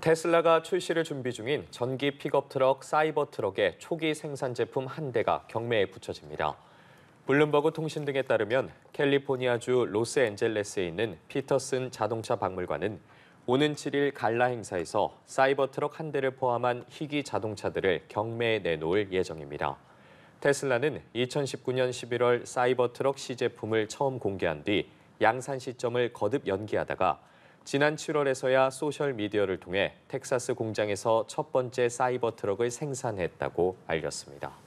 테슬라가 출시를 준비 중인 전기 픽업 트럭 사이버 트럭의 초기 생산 제품 한 대가 경매에 붙여집니다. 블룸버그 통신 등에 따르면 캘리포니아주 로스앤젤레스에 있는 피터슨 자동차 박물관은 오는 7일 갈라 행사에서 사이버 트럭 한 대를 포함한 희귀 자동차들을 경매에 내놓을 예정입니다. 테슬라는 2019년 11월 사이버 트럭 시제품을 처음 공개한 뒤 양산 시점을 거듭 연기하다가 지난 7월에서야 소셜미디어를 통해 텍사스 공장에서 첫 번째 사이버 트럭을 생산했다고 알렸습니다.